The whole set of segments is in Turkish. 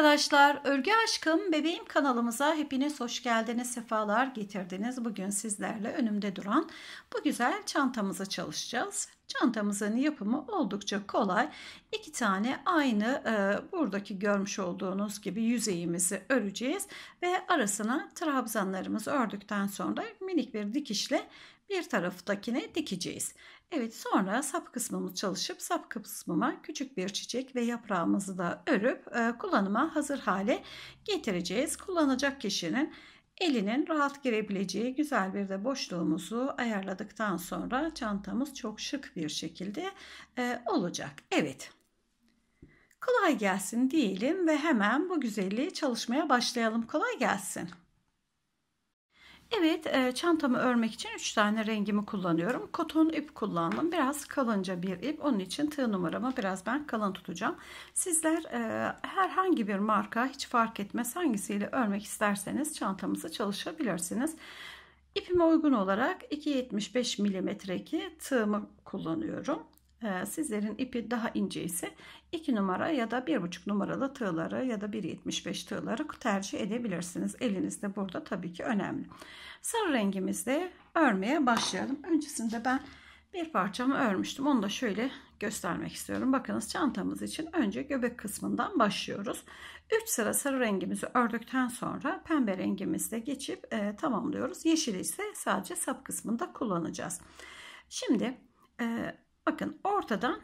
arkadaşlar, Örgü Aşkım Bebeğim kanalımıza hepiniz hoş geldiniz, sefalar getirdiniz. Bugün sizlerle önümde duran bu güzel çantamıza çalışacağız. Çantamızın yapımı oldukça kolay. İki tane aynı e, buradaki görmüş olduğunuz gibi yüzeyimizi öreceğiz ve arasına trabzanlarımızı ördükten sonra minik bir dikişle bir taraftakine dikeceğiz. Evet sonra sap kısmımız çalışıp sap kısmıma küçük bir çiçek ve yaprağımızı da örüp e, kullanıma hazır hale getireceğiz. Kullanacak kişinin elinin rahat girebileceği güzel bir de boşluğumuzu ayarladıktan sonra çantamız çok şık bir şekilde e, olacak. Evet kolay gelsin diyelim ve hemen bu güzelliği çalışmaya başlayalım. Kolay gelsin. Evet e, çantamı örmek için 3 tane rengimi kullanıyorum. Koton ip kullandım. Biraz kalınca bir ip. Onun için tığ numaramı biraz ben kalın tutacağım. Sizler e, herhangi bir marka hiç fark etmez hangisiyle örmek isterseniz çantamızı çalışabilirsiniz. İpime uygun olarak 2.75 milimetreki tığımı kullanıyorum. E, sizlerin ipi daha ince ise 2 numara ya da 1,5 numaralı tığları ya da 1,75 tığları tercih edebilirsiniz. Elinizde burada tabii ki önemli. Sarı rengimizde örmeye başlayalım. Öncesinde ben bir parçamı örmüştüm. Onu da şöyle göstermek istiyorum. Bakınız çantamız için önce göbek kısmından başlıyoruz. 3 sıra sarı rengimizi ördükten sonra pembe rengimizde geçip e, tamamlıyoruz. Yeşili ise sadece sap kısmında kullanacağız. Şimdi e, bakın ortadan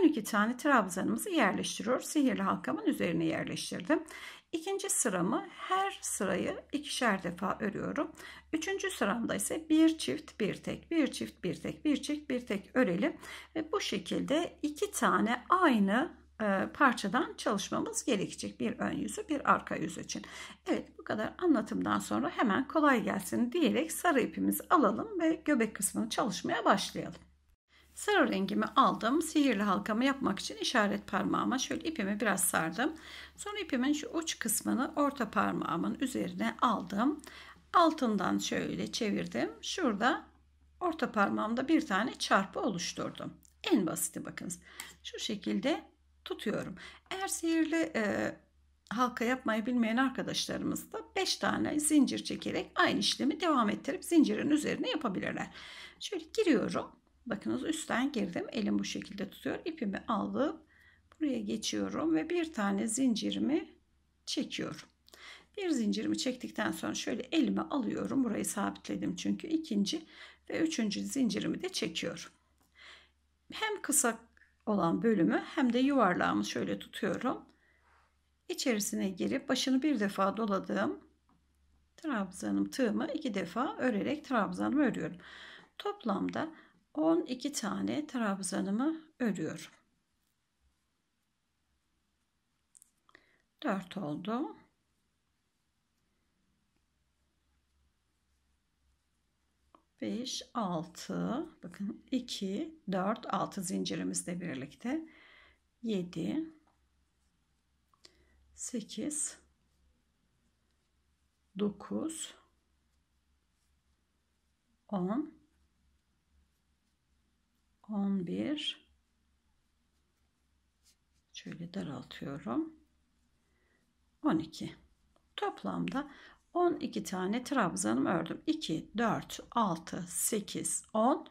12 tane trabzanımızı yerleştiriyoruz. Sihirli halkamın üzerine yerleştirdim. İkinci sıramı her sırayı ikişer defa örüyorum. Üçüncü sıramda ise bir çift bir tek bir çift bir tek bir çift bir tek örelim. Ve bu şekilde iki tane aynı e, parçadan çalışmamız gerekecek. Bir ön yüzü bir arka yüz için. Evet bu kadar anlatımdan sonra hemen kolay gelsin diyerek sarı ipimizi alalım ve göbek kısmını çalışmaya başlayalım. Sarı rengimi aldım. Sihirli halkamı yapmak için işaret parmağıma şöyle ipimi biraz sardım. Sonra ipimin şu uç kısmını orta parmağımın üzerine aldım. Altından şöyle çevirdim. Şurada orta parmağımda bir tane çarpı oluşturdum. En basiti bakınız. Şu şekilde tutuyorum. Eğer sihirli e, halka yapmayı bilmeyen arkadaşlarımız da 5 tane zincir çekerek aynı işlemi devam ettirip zincirin üzerine yapabilirler. Şöyle giriyorum Bakınız üstten girdim. Elim bu şekilde tutuyor. İpimi alıp buraya geçiyorum ve bir tane zincirimi çekiyorum. Bir zincirimi çektikten sonra şöyle elime alıyorum. Burayı sabitledim çünkü ikinci ve üçüncü zincirimi de çekiyorum. Hem kısa olan bölümü hem de yuvarlağımı şöyle tutuyorum. İçerisine girip başını bir defa doladım. Trabzanım tığımı iki defa örerek trabzanımı örüyorum. Toplamda 12 tane trabzanımı örüyorum. 4 oldu. Beş, altı, bakın iki, dört, altı zincirimizle birlikte yedi, sekiz, dokuz, on, 11 şöyle daraltıyorum 12 toplamda 12 tane trabzanım ördüm 2 4 6 8 10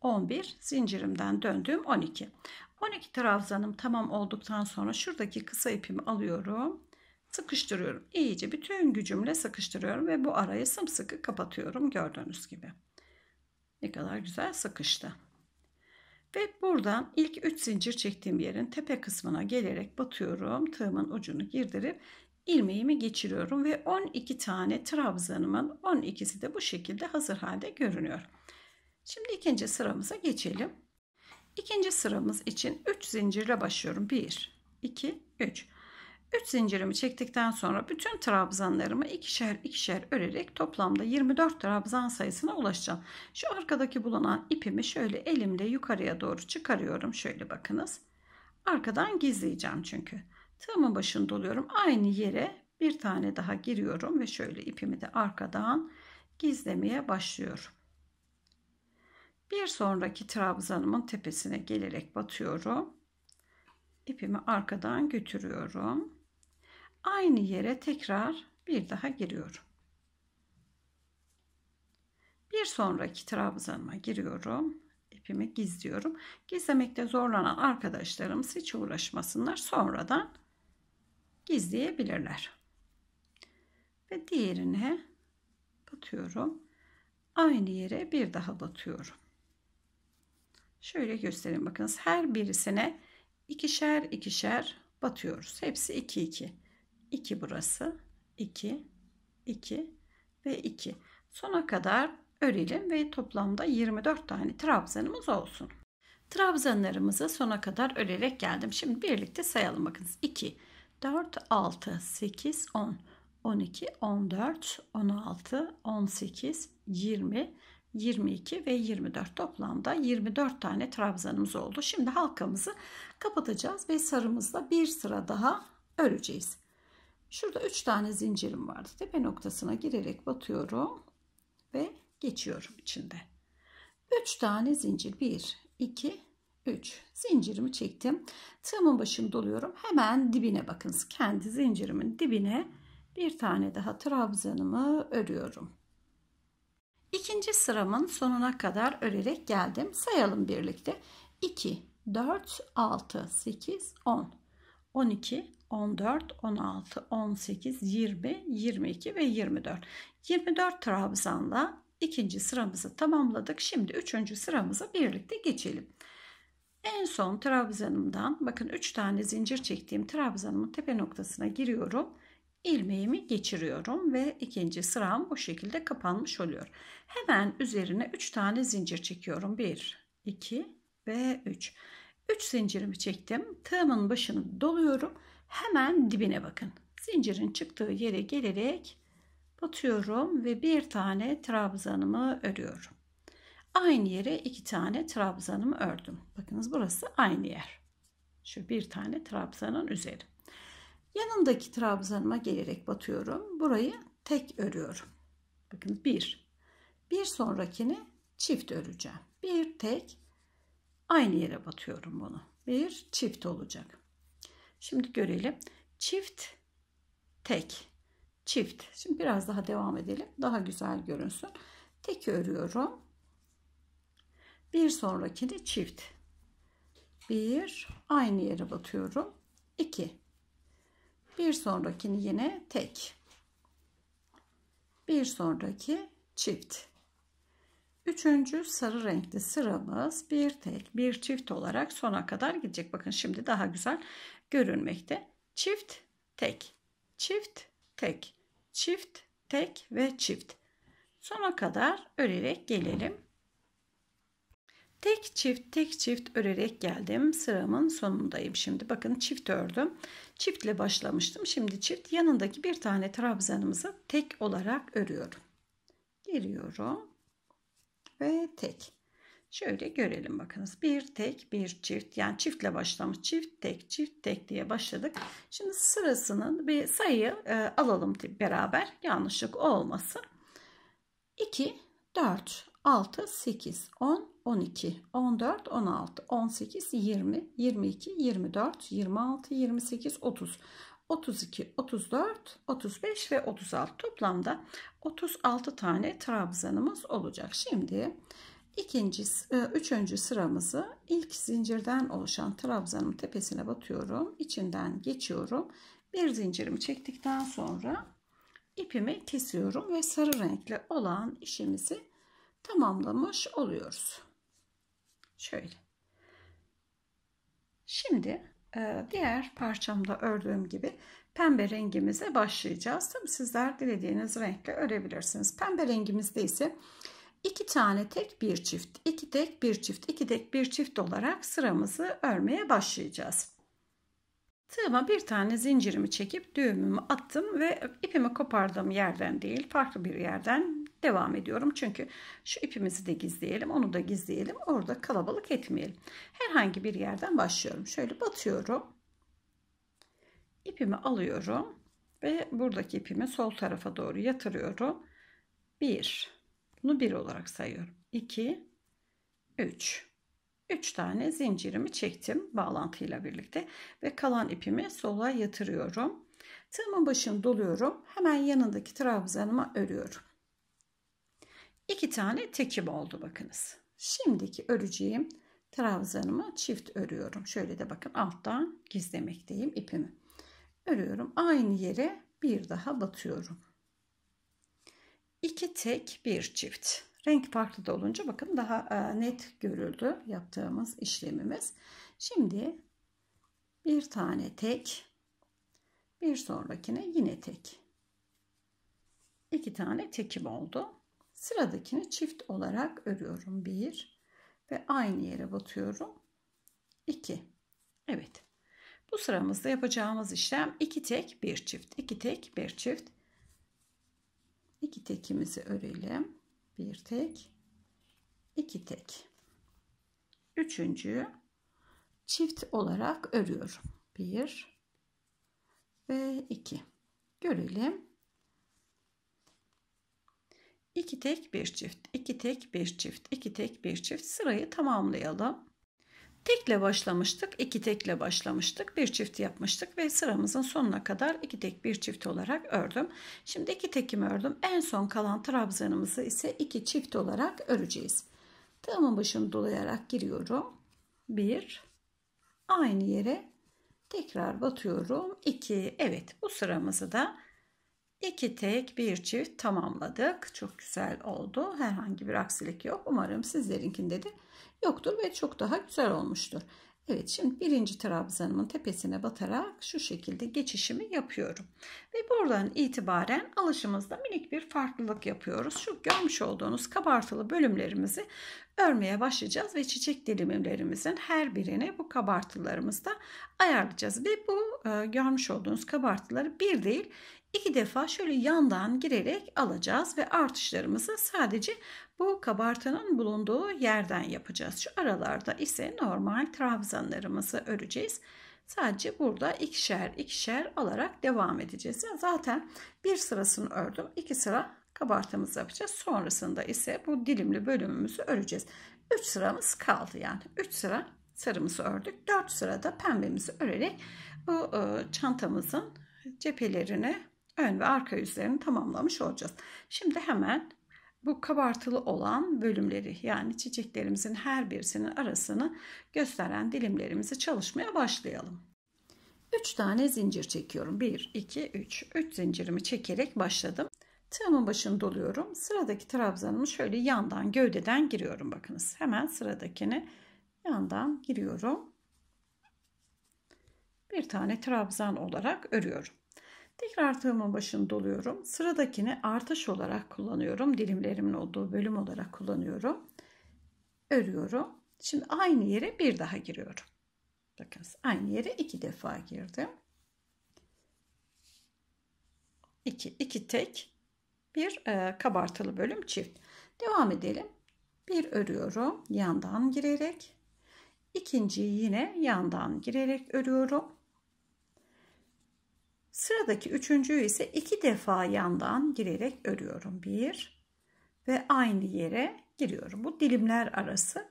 11 zincirimden döndüğüm 12 12 trabzanım tamam olduktan sonra şuradaki kısa ipimi alıyorum sıkıştırıyorum iyice bütün gücümle sıkıştırıyorum ve bu arayı sımsıkı kapatıyorum gördüğünüz gibi ne kadar güzel sıkıştı ve buradan ilk 3 zincir çektiğim yerin tepe kısmına gelerek batıyorum. Tığımın ucunu girdirip ilmeğimi geçiriyorum ve 12 tane trabzanımın 12'si de bu şekilde hazır halde görünüyor. Şimdi ikinci sıramıza geçelim. İkinci sıramız için 3 zincirle başlıyorum. 1, 2, 3. 3 zincirimi çektikten sonra bütün trabzanlarımı ikişer ikişer örerek toplamda 24 trabzan sayısına ulaşacağım. Şu arkadaki bulunan ipimi şöyle elimle yukarıya doğru çıkarıyorum. Şöyle bakınız. Arkadan gizleyeceğim çünkü. Tığımın başını doluyorum. Aynı yere bir tane daha giriyorum ve şöyle ipimi de arkadan gizlemeye başlıyorum. Bir sonraki trabzanımın tepesine gelerek batıyorum. İpimi arkadan götürüyorum aynı yere tekrar bir daha giriyorum. Bir sonraki trabzanıma giriyorum. İpimi gizliyorum. Gizlemekte zorlanan arkadaşlarımız hiç uğraşmasınlar. Sonradan gizleyebilirler. Ve diğerine batıyorum. Aynı yere bir daha batıyorum. Şöyle göstereyim bakınız. Her birisine ikişer ikişer batıyoruz. Hepsi iki iki, 2 burası. 2, 2 ve 2. Sona kadar örelim ve toplamda 24 tane trabzanımız olsun. Trabzanlarımızı sona kadar örerek geldim. Şimdi birlikte sayalım bakınız. 2, 4, 6, 8, 10, 12, 14, 16, 18, 20, 22 ve 24 toplamda 24 tane trabzanımız oldu. Şimdi halkamızı kapatacağız ve sarımızla bir sıra daha öreceğiz. Şurada 3 tane zincirim vardı. Tepe noktasına girerek batıyorum ve geçiyorum içinde. 3 tane zincir. 1, 2, 3. Zincirimi çektim. Tığımın başını doluyorum. Hemen dibine bakınız. Kendi zincirimin dibine bir tane daha trabzanımı örüyorum. İkinci sıramın sonuna kadar örerek geldim. Sayalım birlikte. 2, 4, 6, 8, 10. 12, 14, 16, 18, 20, 22 ve 24. 24 trabzanla ikinci sıramızı tamamladık. Şimdi üçüncü sıramıza birlikte geçelim. En son trabzanımdan bakın 3 tane zincir çektiğim trabzanımın tepe noktasına giriyorum. Ilmeğimi geçiriyorum ve ikinci sıram bu şekilde kapanmış oluyor. Hemen üzerine 3 tane zincir çekiyorum. 1, 2 ve 3. 3 zincirimi çektim. Tığımın başını doluyorum. Hemen dibine bakın. Zincirin çıktığı yere gelerek batıyorum ve bir tane trabzanımı örüyorum. Aynı yere iki tane trabzanımı ördüm. Bakınız burası aynı yer. Şu bir tane trabzanın üzeri. Yanındaki trabzanıma gelerek batıyorum. Burayı tek örüyorum. Bakın bir. Bir sonrakini çift öreceğim. Bir tek Aynı yere batıyorum bunu. Bir çift olacak. Şimdi görelim. Çift tek. Çift. Şimdi biraz daha devam edelim. Daha güzel görünsün. Tek örüyorum. Bir sonrakini çift. Bir aynı yere batıyorum. 2. Bir sonrakini yine tek. Bir sonraki çift. Üçüncü sarı renkli sıramız bir tek bir çift olarak sona kadar gidecek. Bakın şimdi daha güzel görünmekte. Çift tek, çift tek, çift tek ve çift. Sona kadar örerek gelelim. Tek çift tek çift örerek geldim. Sıramın sonundayım şimdi. Bakın çift ördüm. Çiftle başlamıştım. Şimdi çift yanındaki bir tane trabzanımızı tek olarak örüyorum. Giriyorum ve tek. Şöyle görelim bakınız. Bir tek, bir çift. Yani çiftle başlamış. Çift, tek, çift, tek diye başladık. Şimdi sırasının bir sayı e, alalım beraber. Yanlışlık olmasın. 2, 4, 6, 8, 10, 12, 14, 16, 18, 20, 22, 24, 26, 28, 30. 32, 34, 35 ve 36 toplamda 36 tane trabzanımız olacak. Şimdi ikinci, e, üçüncü sıramızı ilk zincirden oluşan trabzanın tepesine batıyorum. içinden geçiyorum. Bir zincirimi çektikten sonra ipimi kesiyorum ve sarı renkli olan işimizi tamamlamış oluyoruz. Şöyle. Şimdi ee, diğer parçamda ördüğüm gibi pembe rengimize başlayacağız. Tabi sizler dilediğiniz renkle örebilirsiniz. Pembe rengimizde ise iki tane tek bir çift, iki tek bir çift, iki tek bir çift olarak sıramızı örmeye başlayacağız. Tığıma bir tane zincirimi çekip düğümümü attım ve ipimi kopardığım yerden değil farklı bir yerden devam ediyorum. Çünkü şu ipimizi de gizleyelim. Onu da gizleyelim. Orada kalabalık etmeyelim. Herhangi bir yerden başlıyorum. Şöyle batıyorum. ipimi alıyorum. Ve buradaki ipimi sol tarafa doğru yatırıyorum. 1. Bunu 1 olarak sayıyorum. 2. 3. 3 tane zincirimi çektim bağlantıyla birlikte ve kalan ipimi sola yatırıyorum. Tığımın başını doluyorum. Hemen yanındaki trabzanıma örüyorum. İki tane tekim oldu bakınız. Şimdiki öreceğim trabzanımı çift örüyorum. Şöyle de bakın alttan gizlemekteyim ipimi. Örüyorum. Aynı yere bir daha batıyorum. İki tek bir çift. Renk farklı da olunca bakın daha e, net görüldü yaptığımız işlemimiz. Şimdi bir tane tek bir sonrakine yine tek. İki tane tekim oldu. Sıradakini çift olarak örüyorum. 1 ve aynı yere batıyorum. 2. Evet. Bu sıramızda yapacağımız işlem 2 tek, 1 çift. 2 tek, 1 çift. 2 tekimizi örelim. 1 tek, 2 tek. Üçüncü çift olarak örüyorum. 1 ve 2. Görelim. 2 tek 1 çift, 2 tek 1 çift, 2 tek 1 çift sırayı tamamlayalım. Tekle başlamıştık, iki tekle başlamıştık, bir çift yapmıştık ve sıramızın sonuna kadar iki tek bir çift olarak ördüm. Şimdi iki tekimi ördüm. En son kalan trabzanımızı ise iki çift olarak öreceğiz. Tığımın başını dolayarak giriyorum. bir, aynı yere tekrar batıyorum. 2 evet bu sıramızı da İki tek bir çift tamamladık. Çok güzel oldu. Herhangi bir aksilik yok. Umarım sizlerinkinde de yoktur ve çok daha güzel olmuştur. Evet şimdi birinci trabzanımın tepesine batarak şu şekilde geçişimi yapıyorum. Ve buradan itibaren alışımızda minik bir farklılık yapıyoruz. Şu görmüş olduğunuz kabartılı bölümlerimizi örmeye başlayacağız ve çiçek dilimlerimizin her birini bu kabartılarımızda ayarlayacağız. Ve bu e, görmüş olduğunuz kabartıları bir değil iki defa şöyle yandan girerek alacağız ve artışlarımızı sadece bu kabartanın bulunduğu yerden yapacağız. Şu aralarda ise normal trabzanlarımızı öreceğiz. Sadece burada ikişer ikişer alarak devam edeceğiz. Zaten bir sırasını ördüm. iki sıra kabartımızı yapacağız. Sonrasında ise bu dilimli bölümümüzü öreceğiz. 3 sıramız kaldı yani. 3 sıra sarımızı ördük. 4 sırada pembemizi örerek bu ıı, çantamızın cephelerini ön ve arka yüzlerini tamamlamış olacağız. Şimdi hemen bu kabartılı olan bölümleri yani çiçeklerimizin her birisinin arasını gösteren dilimlerimizi çalışmaya başlayalım. 3 tane zincir çekiyorum. 1, 2, 3. 3 zincirimi çekerek başladım. Tığımın başını doluyorum. Sıradaki trabzanımı şöyle yandan gövdeden giriyorum. Bakınız hemen sıradakini yandan giriyorum. Bir tane trabzan olarak örüyorum. Tekrar tığımın başını doluyorum. Sıradakini artış olarak kullanıyorum. Dilimlerimin olduğu bölüm olarak kullanıyorum. Örüyorum. Şimdi aynı yere bir daha giriyorum. Bakın, aynı yere iki defa girdim. İki, iki tek bir e, kabartılı bölüm çift. Devam edelim. Bir örüyorum yandan girerek. İkinciyi yine yandan girerek örüyorum. Sıradaki üçüncüyü ise iki defa yandan girerek örüyorum. Bir ve aynı yere giriyorum. Bu dilimler arası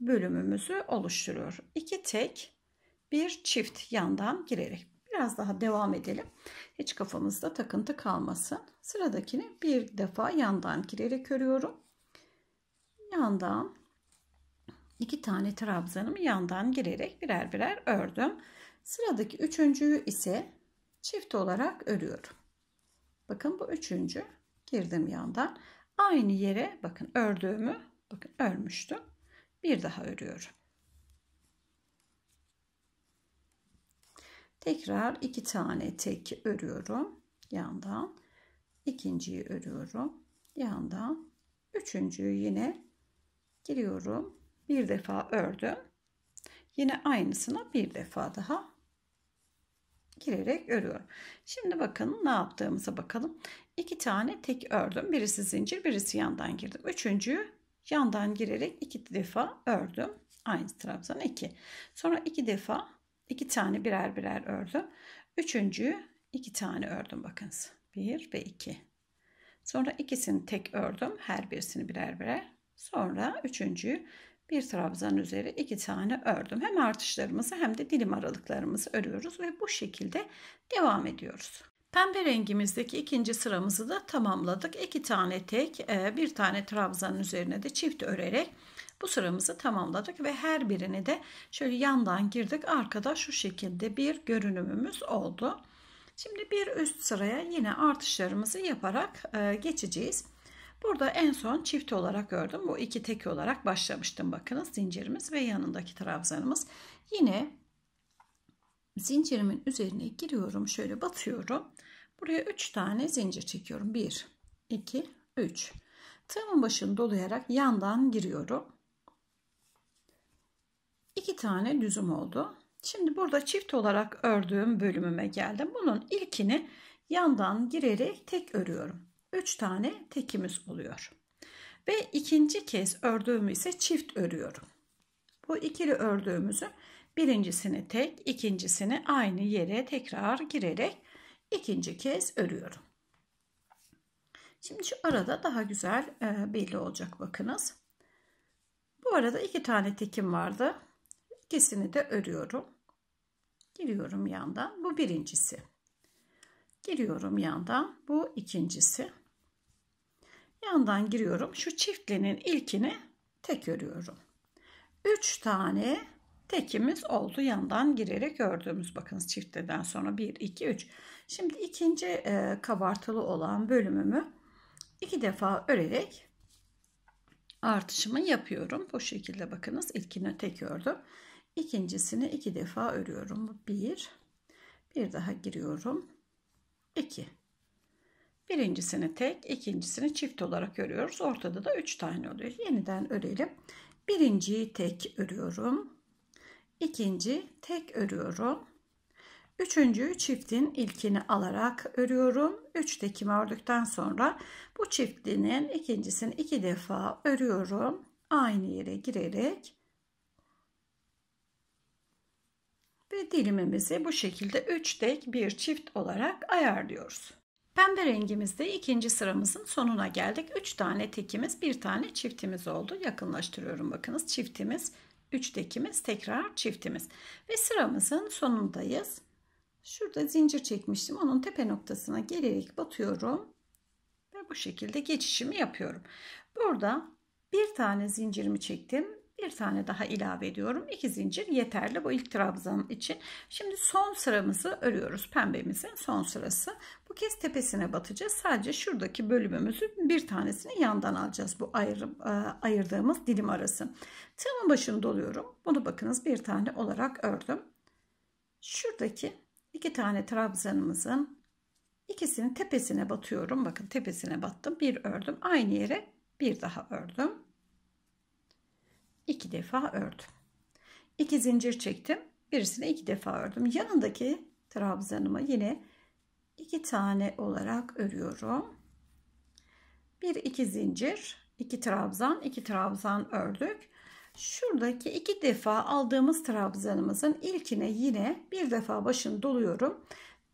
bölümümüzü oluşturuyor. İki tek, bir çift yandan girerek. Biraz daha devam edelim. Hiç kafamızda takıntı kalmasın. Sıradakini bir defa yandan girerek örüyorum. Yandan iki tane trabzanımı yandan girerek birer birer ördüm. Sıradaki üçüncüyü ise çift olarak örüyorum. Bakın bu üçüncü girdim yandan. Aynı yere bakın ördüğümü bakın örmüştüm. Bir daha örüyorum. Tekrar iki tane tek örüyorum yandan. ikinciyi örüyorum yandan. Üçüncüyü yine giriyorum. Bir defa ördüm. Yine aynısını bir defa daha girerek örüyorum. Şimdi bakın ne yaptığımıza bakalım. İki tane tek ördüm. Birisi zincir, birisi yandan girdim. Üçüncüyü yandan girerek iki defa ördüm. Aynı trabzan iki. Sonra iki defa iki tane birer birer ördüm. Üçüncüyü iki tane ördüm bakınız. Bir ve iki. Sonra ikisini tek ördüm. Her birisini birer birer. Sonra üçüncüyü bir trabzan üzeri iki tane ördüm. Hem artışlarımızı hem de dilim aralıklarımızı örüyoruz ve bu şekilde devam ediyoruz. Pembe rengimizdeki ikinci sıramızı da tamamladık. İki tane tek, e, bir tane trabzanın üzerine de çift örerek bu sıramızı tamamladık ve her birini de şöyle yandan girdik. Arkada şu şekilde bir görünümümüz oldu. Şimdi bir üst sıraya yine artışlarımızı yaparak e, geçeceğiz. Burada en son çift olarak ördüm. Bu iki tek olarak başlamıştım bakınız zincirimiz ve yanındaki trabzanımız. Yine zincirimin üzerine giriyorum. Şöyle batıyorum. Buraya 3 tane zincir çekiyorum. 1, 2, 3. Tığımın başını dolayarak yandan giriyorum. 2 tane düzüm oldu. Şimdi burada çift olarak ördüğüm bölümüme geldim. Bunun ilkini yandan girerek tek örüyorum. 3 tane tekimiz oluyor. Ve ikinci kez ördüğümü ise çift örüyorum. Bu ikili ördüğümüzü birincisini tek, ikincisini aynı yere tekrar girerek ikinci kez örüyorum. Şimdi şu arada daha güzel e, belli olacak bakınız. Bu arada iki tane tekim vardı. İkisini de örüyorum. Giriyorum yandan. Bu birincisi. Giriyorum yandan. Bu ikincisi. Yandan giriyorum. Şu çiftliğinin ilkini tek örüyorum. 3 tane tekimiz oldu yandan girerek ördüğümüz bakınız çiftleden sonra 1 2 3 şimdi ikinci e, kabartılı olan bölümümü iki defa örerek artışımı yapıyorum bu şekilde bakınız ilkini tek ördüm ikincisini iki defa örüyorum 1 bir, bir daha giriyorum 2 Birincisini tek, ikincisini çift olarak örüyoruz. Ortada da 3 tane oluyor. Yeniden örelim. Birinciyi tek örüyorum. İkinci tek örüyorum. Üçüncüyü çiftin ilkini alarak örüyorum. Üç tekimi ördükten sonra bu çiftliğinin ikincisini iki defa örüyorum. Aynı yere girerek ve dilimimizi bu şekilde 3 tek bir çift olarak ayarlıyoruz. Pembe rengimizde ikinci sıramızın sonuna geldik. 3 tane tekimiz, 1 tane çiftimiz oldu. Yakınlaştırıyorum bakınız. Çiftimiz, 3 tekimiz, tekrar çiftimiz. Ve sıramızın sonundayız. Şurada zincir çekmiştim. Onun tepe noktasına gelerek batıyorum. Ve bu şekilde geçişimi yapıyorum. Burada bir tane zincirimi çektim. Bir tane daha ilave ediyorum. İki zincir yeterli bu ilk trabzan için. Şimdi son sıramızı örüyoruz. Pembemizin son sırası. Bu kez tepesine batacağız. Sadece şuradaki bölümümüzün bir tanesini yandan alacağız. Bu ayrım, e, ayırdığımız dilim arası. Tığımın başını doluyorum. Bunu bakınız bir tane olarak ördüm. Şuradaki iki tane trabzanımızın ikisini tepesine batıyorum. Bakın tepesine battım. Bir ördüm. Aynı yere bir daha ördüm iki defa ördüm. İki zincir çektim. Birisini iki defa ördüm. Yanındaki trabzanımı yine iki tane olarak örüyorum. Bir iki zincir, iki trabzan, iki trabzan ördük. Şuradaki iki defa aldığımız trabzanımızın ilkine yine bir defa başını doluyorum.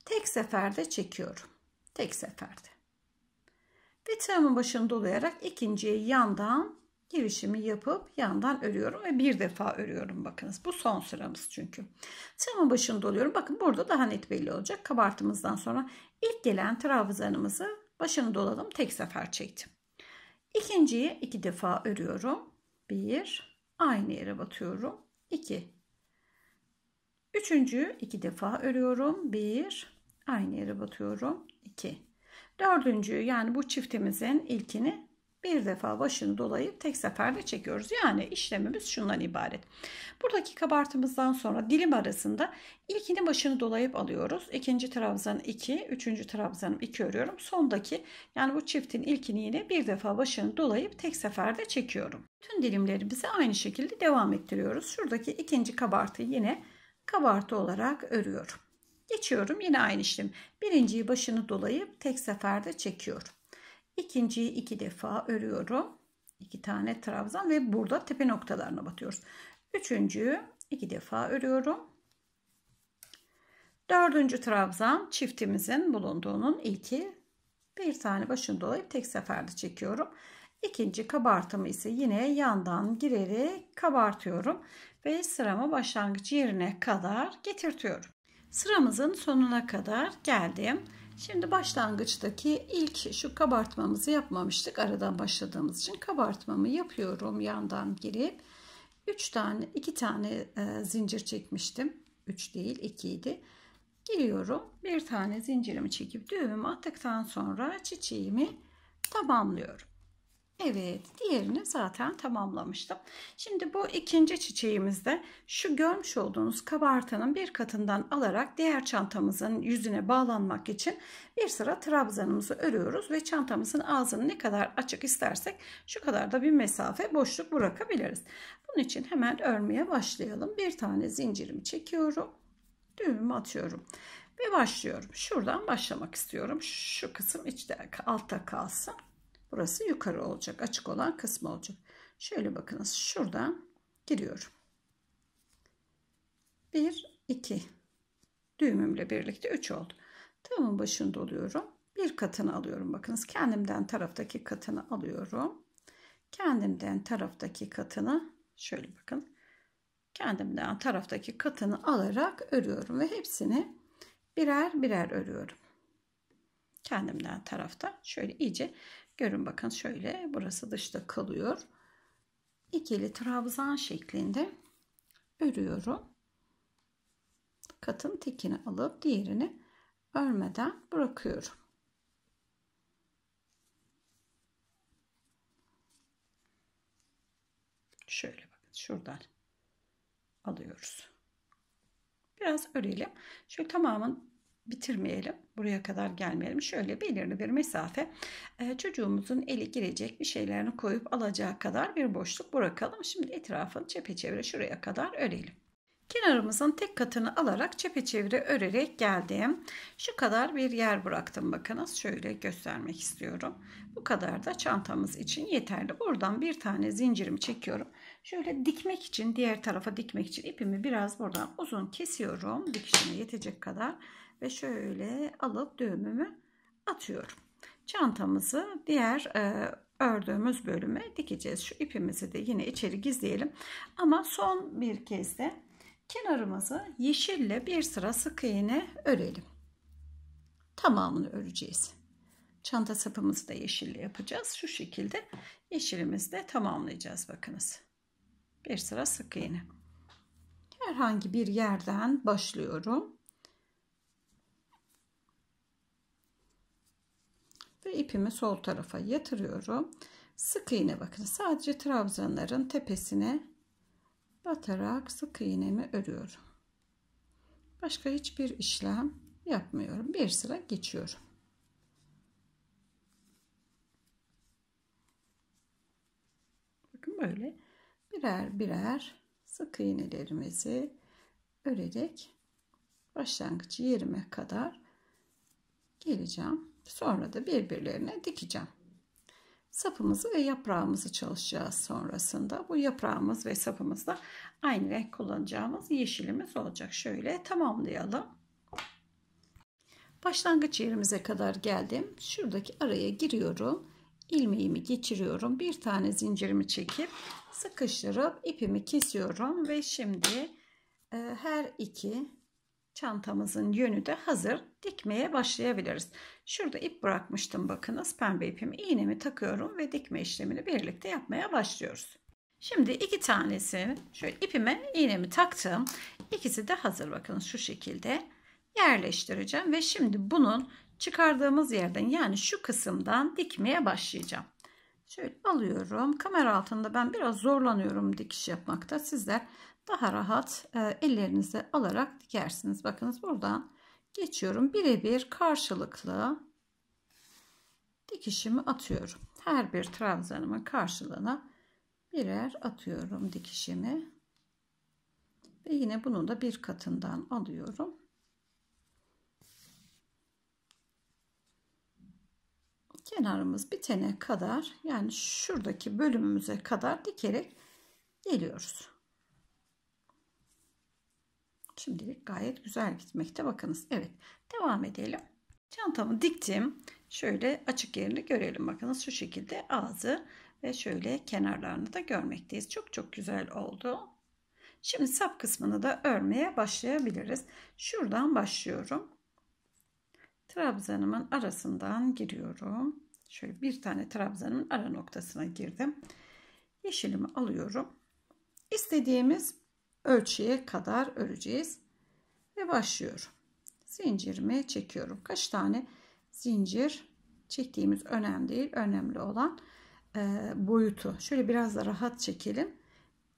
Tek seferde çekiyorum. Tek seferde. Ve tığımın başını dolayarak ikinciyi yandan girişimi yapıp yandan örüyorum ve bir defa örüyorum bakınız bu son sıramız çünkü tığımın başında oluyorum bakın burada daha net belli olacak kabartımızdan sonra ilk gelen trabzanımızı başını doladım tek sefer çektim ikinciyi iki defa örüyorum bir aynı yere batıyorum iki üçüncüyü iki defa örüyorum bir aynı yere batıyorum iki dördüncüyü yani bu çiftimizin ilkini bir defa başını dolayıp tek seferde çekiyoruz. Yani işlemimiz şundan ibaret. Buradaki kabartımızdan sonra dilim arasında ilkini başını dolayıp alıyoruz. İkinci trabzan 2, üçüncü trabzanım 2 örüyorum. Sondaki yani bu çiftin ilkini yine bir defa başını dolayıp tek seferde çekiyorum. Tüm dilimlerimizi aynı şekilde devam ettiriyoruz. Şuradaki ikinci kabartı yine kabartı olarak örüyorum. Geçiyorum yine aynı işlem. Birinciyi başını dolayıp tek seferde çekiyorum. İkinciyi iki defa örüyorum. İki tane trabzan ve burada tepe noktalarına batıyoruz. Üçüncüyü iki defa örüyorum. Dördüncü trabzan çiftimizin bulunduğunun ilki. Bir tane başın dolayı tek seferde çekiyorum. İkinci kabartımı ise yine yandan girerek kabartıyorum ve sıramı başlangıç yerine kadar getirtiyorum. Sıramızın sonuna kadar geldim. Şimdi başlangıçtaki ilk şu kabartmamızı yapmamıştık. Aradan başladığımız için kabartmamı yapıyorum yandan girip. 3 tane 2 tane e, zincir çekmiştim. 3 değil 2 idi. Giriyorum. Bir tane zincirimi çekip düğümü attıktan sonra çiçeğimi tamamlıyorum. Evet diğerini zaten tamamlamıştım. Şimdi bu ikinci çiçeğimizde şu görmüş olduğunuz kabartanın bir katından alarak diğer çantamızın yüzüne bağlanmak için bir sıra trabzanımızı örüyoruz ve çantamızın ağzını ne kadar açık istersek şu kadar da bir mesafe boşluk bırakabiliriz. Bunun için hemen örmeye başlayalım. Bir tane zincirimi çekiyorum. Düğümümü atıyorum ve başlıyorum. Şuradan başlamak istiyorum. Şu kısım içte altta kalsın. Burası yukarı olacak. Açık olan kısmı olacak. Şöyle bakınız. Şuradan giriyorum. 1, 2. Düğümümle birlikte 3 oldu. Tığımın başını doluyorum. Bir katını alıyorum. Bakınız kendimden taraftaki katını alıyorum. Kendimden taraftaki katını şöyle bakın. Kendimden taraftaki katını alarak örüyorum ve hepsini birer birer örüyorum kendimden tarafta şöyle iyice Görün bakın şöyle burası dışta kalıyor. İkili trabzan şeklinde örüyorum. Katın tekini alıp diğerini örmeden bırakıyorum. Şöyle bakın şuradan alıyoruz. Biraz örelim. Şöyle tamamın bitirmeyelim. Buraya kadar gelmeyelim. Şöyle belirli bir mesafe e, çocuğumuzun eli girecek bir şeylerini koyup alacağı kadar bir boşluk bırakalım. Şimdi etrafını çepeçevre şuraya kadar örelim. Kenarımızın tek katını alarak çepeçevre örerek geldim. Şu kadar bir yer bıraktım bakınız. Şöyle göstermek istiyorum. Bu kadar da çantamız için yeterli. Buradan bir tane zincirimi çekiyorum. Şöyle dikmek için diğer tarafa dikmek için ipimi biraz buradan uzun kesiyorum. Dikişime yetecek kadar ve şöyle alıp düğümümü atıyorum. Çantamızı diğer e, ördüğümüz bölüme dikeceğiz. Şu ipimizi de yine içeri gizleyelim. Ama son bir kez de kenarımızı yeşille bir sıra sık iğne örelim. Tamamını öreceğiz. Çanta sapımızı da yeşille yapacağız. Şu şekilde yeşilimizi de tamamlayacağız. Bakınız. Bir sıra sık iğne. Herhangi bir yerden başlıyorum. ve ipimi sol tarafa yatırıyorum. Sık iğne bakın sadece trabzanların tepesine batarak sık iğnemi örüyorum. Başka hiçbir işlem yapmıyorum. Bir sıra geçiyorum. Bakın böyle birer birer sık iğnelerimizi örerek başlangıç yerime kadar geleceğim. Sonra da birbirlerine dikeceğim. Sapımızı ve yaprağımızı çalışacağız sonrasında. Bu yaprağımız ve sapımız da aynı renk kullanacağımız yeşilimiz olacak. Şöyle tamamlayalım. Başlangıç yerimize kadar geldim. Şuradaki araya giriyorum. Ilmeğimi geçiriyorum. Bir tane zincirimi çekip sıkıştırıp ipimi kesiyorum ve şimdi e, her iki çantamızın yönü de hazır. Dikmeye başlayabiliriz. Şurada ip bırakmıştım bakınız pembe ipimi. iğnemi takıyorum ve dikme işlemini birlikte yapmaya başlıyoruz. Şimdi iki tanesi şöyle ipime iğnemi taktım. İkisi de hazır bakınız şu şekilde yerleştireceğim ve şimdi bunun çıkardığımız yerden yani şu kısımdan dikmeye başlayacağım. Şöyle alıyorum. Kamera altında ben biraz zorlanıyorum dikiş yapmakta. Sizler daha rahat e, ellerinize alarak dikersiniz. Bakınız buradan geçiyorum. Birebir karşılıklı dikişimi atıyorum. Her bir trabzanımın karşılığına birer atıyorum dikişimi. Ve yine bunu da bir katından alıyorum. Kenarımız bitene kadar yani şuradaki bölümümüze kadar dikerek geliyoruz. Şimdilik gayet güzel gitmekte. Bakınız evet devam edelim. Çantamı diktim. Şöyle açık yerini görelim. Bakınız şu şekilde ağzı ve şöyle kenarlarını da görmekteyiz. Çok çok güzel oldu. Şimdi sap kısmını da örmeye başlayabiliriz. Şuradan başlıyorum. Trabzanımın arasından giriyorum. Şöyle bir tane trabzanımın ara noktasına girdim. Yeşilimi alıyorum. İstediğimiz ölçüye kadar öreceğiz. Ve başlıyorum. Zincirimi çekiyorum. Kaç tane zincir çektiğimiz önemli değil. Önemli olan e, boyutu. Şöyle biraz da rahat çekelim.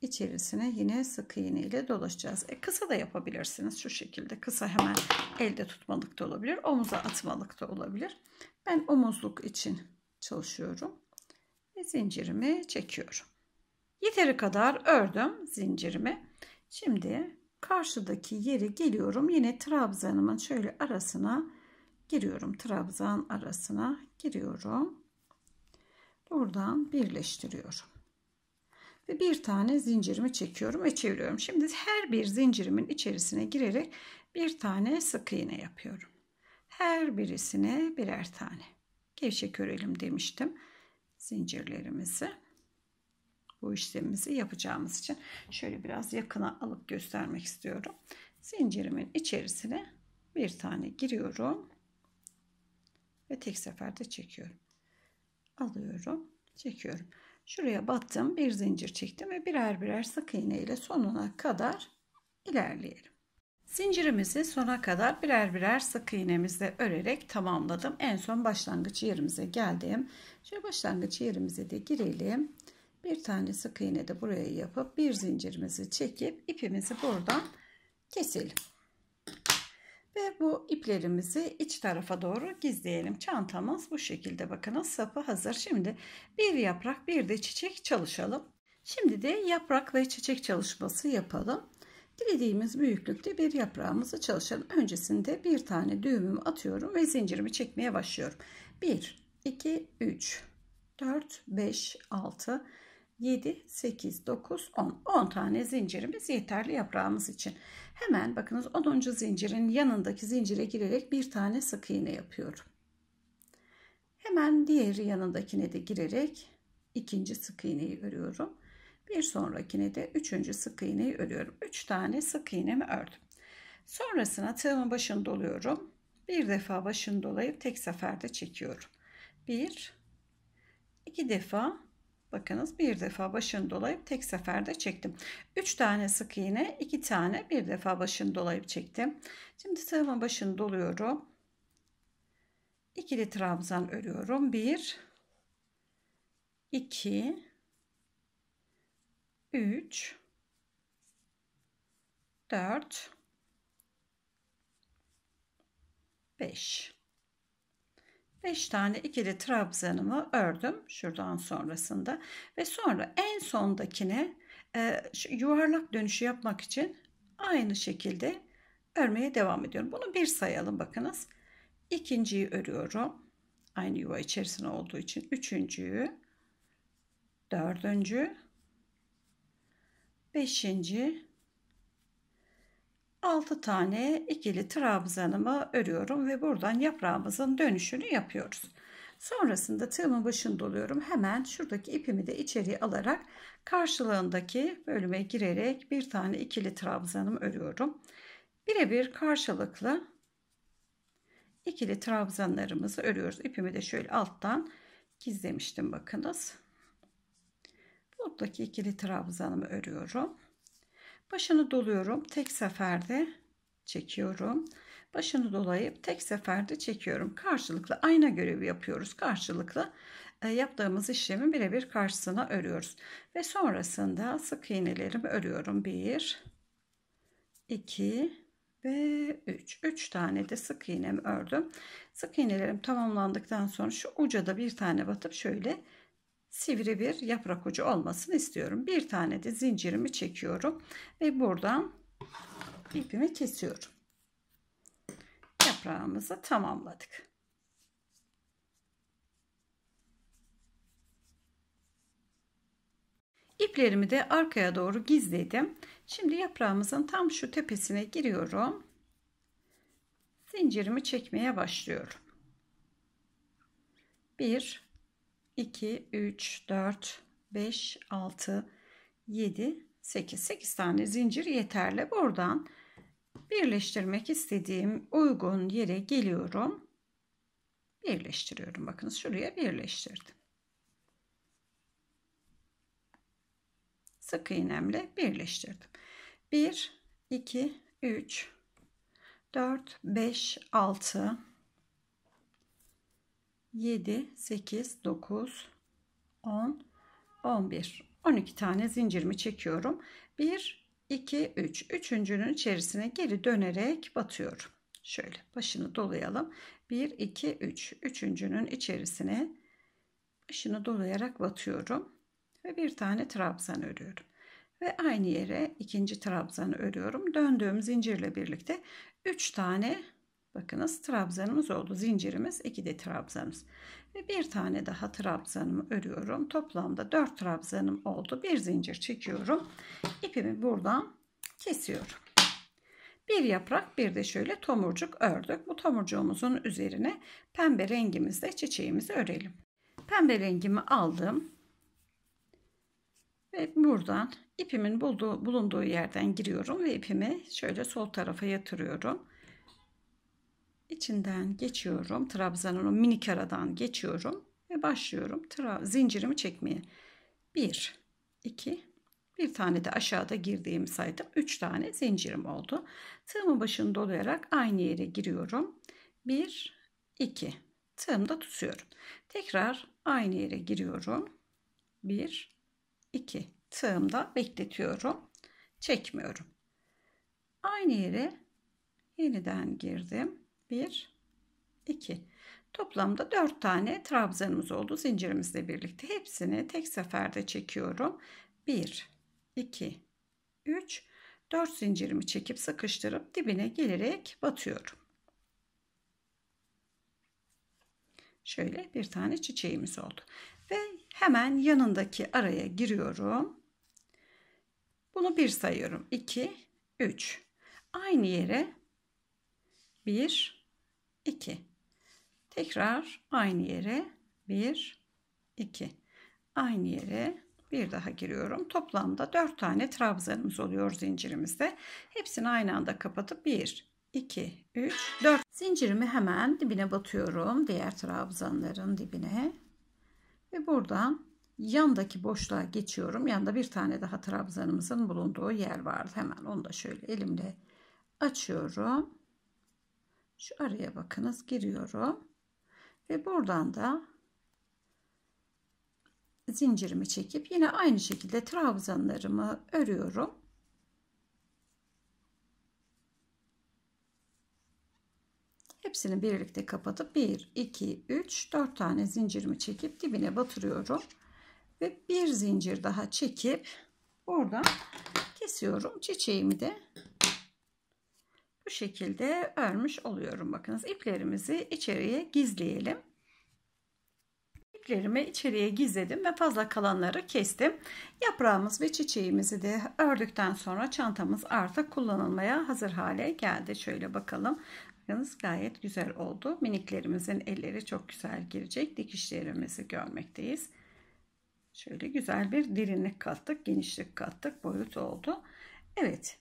içerisine. yine sık iğne ile dolaşacağız. E, kısa da yapabilirsiniz şu şekilde. Kısa hemen elde tutmalık da olabilir. Omuza atmalık da olabilir. Ben omuzluk için çalışıyorum. Ve zincirimi çekiyorum. Yeteri kadar ördüm zincirimi. Şimdi karşıdaki yere geliyorum. Yine trabzanımın şöyle arasına giriyorum. Trabzan arasına giriyorum. Buradan birleştiriyorum. Ve bir tane zincirimi çekiyorum ve çeviriyorum. Şimdi her bir zincirimin içerisine girerek bir tane sık iğne yapıyorum. Her birisine birer tane. Gevşek örelim demiştim zincirlerimizi bu işlemimizi yapacağımız için şöyle biraz yakına alıp göstermek istiyorum. Zincirimin içerisine bir tane giriyorum ve tek seferde çekiyorum. Alıyorum, çekiyorum. Şuraya battım, bir zincir çektim ve birer birer sık iğne ile sonuna kadar ilerleyelim. Zincirimizi sona kadar birer birer sık iğnemizle örerek tamamladım. En son başlangıç yerimize geldim. Şöyle başlangıç yerimize de girelim bir tane sık iğne de buraya yapıp bir zincirimizi çekip ipimizi buradan keselim. Ve bu iplerimizi iç tarafa doğru gizleyelim. Çantamız bu şekilde bakın. sapı hazır. Şimdi bir yaprak bir de çiçek çalışalım. Şimdi de yaprak ve çiçek çalışması yapalım. Dilediğimiz büyüklükte bir yaprağımızı çalışalım. Öncesinde bir tane düğümümü atıyorum ve zincirimi çekmeye başlıyorum. 1, 2, 3, 4, 5, 6, 7, 8, 9, 10. 10 tane zincirimiz yeterli yaprağımız için. Hemen bakınız 10. zincirin yanındaki zincire girerek bir tane sık iğne yapıyorum. Hemen diğeri yanındakine de girerek ikinci sık iğneyi örüyorum. Bir sonrakine de üçüncü sık iğneyi örüyorum. Üç tane sık iğnemi ördüm. Sonrasına tığımın başını doluyorum. Bir defa başını dolayıp tek seferde çekiyorum. Bir, iki defa Bakınız bir defa başını dolayıp tek seferde çektim. 3 tane sık iğne, 2 tane bir defa başını dolayıp çektim. Şimdi tığımın başını doluyorum. İkili trabzan örüyorum. 1 2 3 4 5 5 tane ikili trabzanımı ördüm şuradan sonrasında ve sonra en sondakine e, yuvarlak dönüşü yapmak için aynı şekilde örmeye devam ediyorum. Bunu bir sayalım bakınız. İkinciyi örüyorum. Aynı yuva içerisinde olduğu için. Üçüncüyü. Dördüncü. Beşinci. 6 tane ikili trabzanımı örüyorum ve buradan yaprağımızın dönüşünü yapıyoruz. Sonrasında tığımın başını doluyorum. Hemen şuradaki ipimi de içeriye alarak karşılığındaki bölüme girerek bir tane ikili trabzanım örüyorum. Birebir karşılıklı ikili trabzanlarımızı örüyoruz. İpimi de şöyle alttan gizlemiştim bakınız. Buradaki ikili trabzanımı örüyorum. Başını doluyorum. Tek seferde çekiyorum. Başını dolayıp tek seferde çekiyorum. Karşılıklı ayna görevi yapıyoruz. Karşılıklı e, yaptığımız işlemi birebir karşısına örüyoruz. Ve sonrasında sık iğnelerimi örüyorum. 1 2 ve 3. 3 tane de sık iğnemi ördüm. Sık iğnelerim tamamlandıktan sonra şu uca da bir tane batıp şöyle sivri bir yaprak ucu olmasını istiyorum. Bir tane de zincirimi çekiyorum ve buradan ipimi kesiyorum. Yaprağımızı tamamladık. İplerimi de arkaya doğru gizledim. Şimdi yaprağımızın tam şu tepesine giriyorum. Zincirimi çekmeye başlıyorum. 1 2, 3, 4, 5, 6, 7, 8. 8 tane zincir yeterli. Buradan birleştirmek istediğim uygun yere geliyorum. Birleştiriyorum. Bakınız şuraya birleştirdim. Sık iğnemle birleştirdim. 1, 2, 3, 4, 5, 6, 7, 8, 9, 10, 11. 12 tane zincirimi çekiyorum. 1, 2, 3. Üçüncünün içerisine geri dönerek batıyorum. Şöyle başını dolayalım. 1, 2, 3. Üçüncünün içerisine başını dolayarak batıyorum. Ve bir tane trabzan örüyorum. Ve aynı yere ikinci trabzan örüyorum. Döndüğüm zincirle birlikte 3 tane Bakınız trabzanımız oldu. Zincirimiz 2 de trabzanımız. Ve bir tane daha trabzanımı örüyorum. Toplamda 4 trabzanım oldu. Bir zincir çekiyorum. İpimi buradan kesiyorum. Bir yaprak bir de şöyle tomurcuk ördük. Bu tomurcuğumuzun üzerine pembe rengimizle çiçeğimizi örelim. Pembe rengimi aldım. Ve buradan ipimin bulduğu, bulunduğu yerden giriyorum ve ipimi şöyle sol tarafa yatırıyorum içinden geçiyorum. Trabzanın o minik aradan geçiyorum ve başlıyorum tra zincirimi çekmeye. 1 2 bir tane de aşağıda girdiğimi saydım. 3 tane zincirim oldu. Tığımın başını dolayarak aynı yere giriyorum. 1 2 tığımda tutuyorum. Tekrar aynı yere giriyorum. 1 2 tığımda bekletiyorum. Çekmiyorum. Aynı yere yeniden girdim. 1, 2. Toplamda 4 tane trabzanımız oldu zincirimizle birlikte. Hepsini tek seferde çekiyorum. 1, 2, 3, 4 zincirimi çekip sıkıştırıp dibine gelerek batıyorum. Şöyle bir tane çiçeğimiz oldu. Ve hemen yanındaki araya giriyorum. Bunu bir sayıyorum. 2, 3. Aynı yere 1, 2. Tekrar aynı yere 1, 2. Aynı yere bir daha giriyorum. Toplamda 4 tane trabzanımız oluyor zincirimizde. Hepsini aynı anda kapatıp 1, 2, 3, 4. Zincirimi hemen dibine batıyorum. Diğer trabzanların dibine. Ve buradan yandaki boşluğa geçiyorum. Yanda bir tane daha trabzanımızın bulunduğu yer vardı. Hemen onu da şöyle elimle açıyorum şu araya bakınız giriyorum ve buradan da zincirimi çekip yine aynı şekilde trabzanlarımı örüyorum hepsini birlikte kapatıp 1 2 3 4 tane zincirimi çekip dibine batırıyorum ve bir zincir daha çekip buradan kesiyorum çiçeğimi de bu şekilde örmüş oluyorum. Bakınız iplerimizi içeriye gizleyelim. İplerimi içeriye gizledim ve fazla kalanları kestim. Yaprağımız ve çiçeğimizi de ördükten sonra çantamız artık kullanılmaya hazır hale geldi. Şöyle bakalım. Bakınız gayet güzel oldu. Miniklerimizin elleri çok güzel girecek. Dikişlerimizi görmekteyiz. Şöyle güzel bir derinlik kattık, genişlik kattık, boyut oldu. Evet,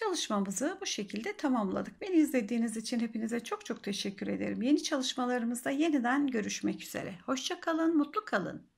Çalışmamızı bu şekilde tamamladık. Beni izlediğiniz için hepinize çok çok teşekkür ederim. Yeni çalışmalarımızda yeniden görüşmek üzere. Hoşça kalın, mutlu kalın.